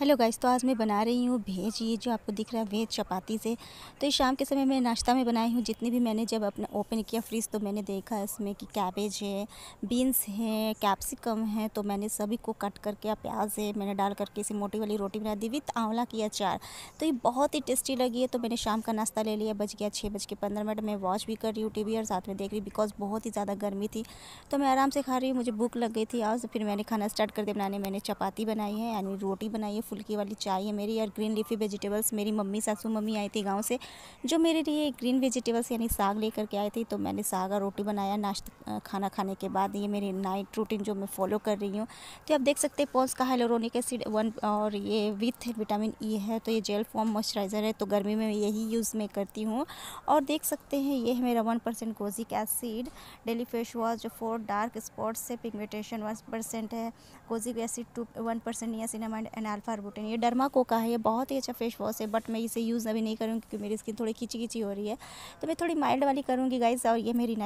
hello guys तो आज मैं बना रही हूँ भेज ये जो आपको दिख रहा है भेज चपाती से तो ये शाम के समय मैं नाश्ता में बनाई हूँ जितनी भी मैंने जब अपना ओपन किया फ्रिज तो मैंने देखा इसमें कि कैबेज है बीन्स है कैप्सिकम है तो मैंने सभी को कट करके प्याज है मैंने डाल करके इसे मोटी वाली रोटी बना दी विथ आंवला की अचार तो ये बहुत ही टेस्टी लगी है तो मैंने शाम का नाश्ता ले लिया बज गया छः बज के पंद्रह मिनट मैं वॉच भी कर रही हूँ टी और साथ में देख रही बिकॉज बहुत ही ज़्यादा गर्मी थी तो मैं आराम से खा रही हूँ मुझे भूख लग गई थी और तो फिर मैंने खाना स्टार्ट कर दिया बनाने मैंने चपाती बनाई है यानी रोटी बनाई है फुल्की वाली चाय है मेरी और ग्रीन लीफी वेजिटेबल्स मेरी मम्मी सासू मम्मी आई थी गाँव से जो मेरे लिए ग्रीन वेजिटेबल्स यानी साग लेकर के आई थी तो मैंने साग और रोटी बनाया नाश्ता खाना खाने के बाद ये मेरी नाइट रूटीन जो मैं फॉलो कर रही हूँ तो आप देख सकते हैं पॉन्स का हेलोरोनिक एसिड वन और ये विथ विटामिन ई है तो ये जेल फॉर्म मॉइस्चराइज़र है तो गर्मी में यही यूज़ मैं करती हूँ और देख सकते हैं ये है मेरा one percent kojic acid daily face wash जो फोर डार्क स्पॉट्स से पिगमेंटेशन वन परसेंट है kojic acid two one percent niacinamide and alpha arbutin ये डर्माको का है ये बहुत ही अच्छा फेस वॉश है बट मैं इसे यूज़ अभी नहीं करूँगी क्योंकि मेरी स्किन थोड़ी खिंची खिंची हो रही है तो मैं थोड़ी माइल्ड वाली करूँगी गाइस और ये मेरी